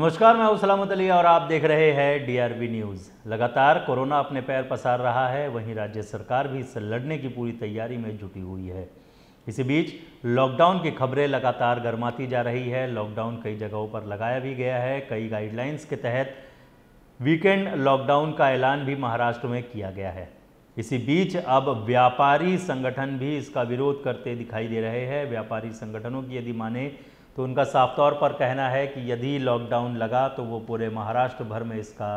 नमस्कार मैं सलामत अली और आप देख रहे हैं डीआरबी न्यूज़ लगातार कोरोना अपने पैर पसार रहा है वहीं राज्य सरकार भी इससे लड़ने की पूरी तैयारी में जुटी हुई है इसी बीच लॉकडाउन की खबरें लगातार गर्माती जा रही है लॉकडाउन कई जगहों पर लगाया भी गया है कई गाइडलाइंस के तहत वीकेंड लॉकडाउन का ऐलान भी महाराष्ट्र में किया गया है इसी बीच अब व्यापारी संगठन भी इसका विरोध करते दिखाई दे रहे हैं व्यापारी संगठनों की यदि माने तो उनका साफ तौर पर कहना है कि यदि लॉकडाउन लगा तो वो पूरे महाराष्ट्र भर में इसका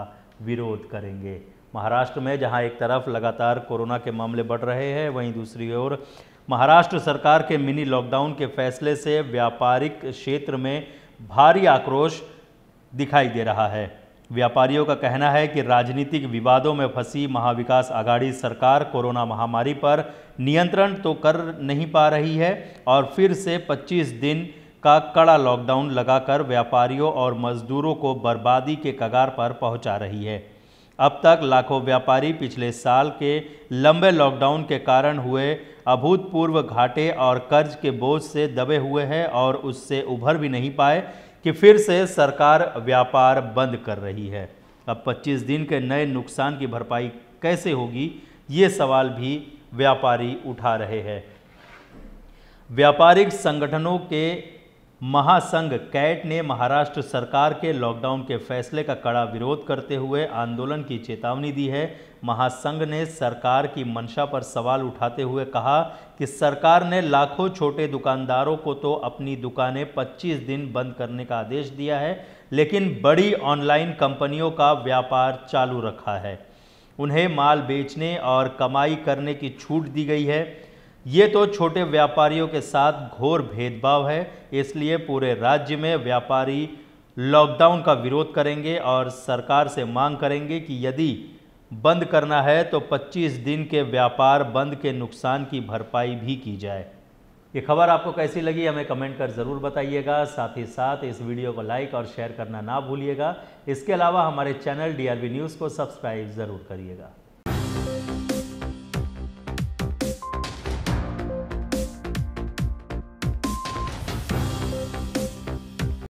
विरोध करेंगे महाराष्ट्र में जहां एक तरफ लगातार कोरोना के मामले बढ़ रहे हैं वहीं दूसरी ओर महाराष्ट्र सरकार के मिनी लॉकडाउन के फैसले से व्यापारिक क्षेत्र में भारी आक्रोश दिखाई दे रहा है व्यापारियों का कहना है कि राजनीतिक विवादों में फंसी महाविकास आघाड़ी सरकार कोरोना महामारी पर नियंत्रण तो कर नहीं पा रही है और फिर से 25 दिन का कड़ा लॉकडाउन लगाकर व्यापारियों और मजदूरों को बर्बादी के कगार पर पहुंचा रही है अब तक लाखों व्यापारी पिछले साल के लंबे लॉकडाउन के कारण हुए अभूतपूर्व घाटे और कर्ज के बोझ से दबे हुए हैं और उससे उभर भी नहीं पाए कि फिर से सरकार व्यापार बंद कर रही है अब 25 दिन के नए नुकसान की भरपाई कैसे होगी ये सवाल भी व्यापारी उठा रहे हैं व्यापारिक संगठनों के महासंघ कैट ने महाराष्ट्र सरकार के लॉकडाउन के फैसले का कड़ा विरोध करते हुए आंदोलन की चेतावनी दी है महासंघ ने सरकार की मंशा पर सवाल उठाते हुए कहा कि सरकार ने लाखों छोटे दुकानदारों को तो अपनी दुकानें 25 दिन बंद करने का आदेश दिया है लेकिन बड़ी ऑनलाइन कंपनियों का व्यापार चालू रखा है उन्हें माल बेचने और कमाई करने की छूट दी गई है ये तो छोटे व्यापारियों के साथ घोर भेदभाव है इसलिए पूरे राज्य में व्यापारी लॉकडाउन का विरोध करेंगे और सरकार से मांग करेंगे कि यदि बंद करना है तो 25 दिन के व्यापार बंद के नुकसान की भरपाई भी की जाए ये खबर आपको कैसी लगी हमें कमेंट कर ज़रूर बताइएगा साथ ही साथ इस वीडियो को लाइक और शेयर करना ना भूलिएगा इसके अलावा हमारे चैनल डी न्यूज़ को सब्सक्राइब ज़रूर करिएगा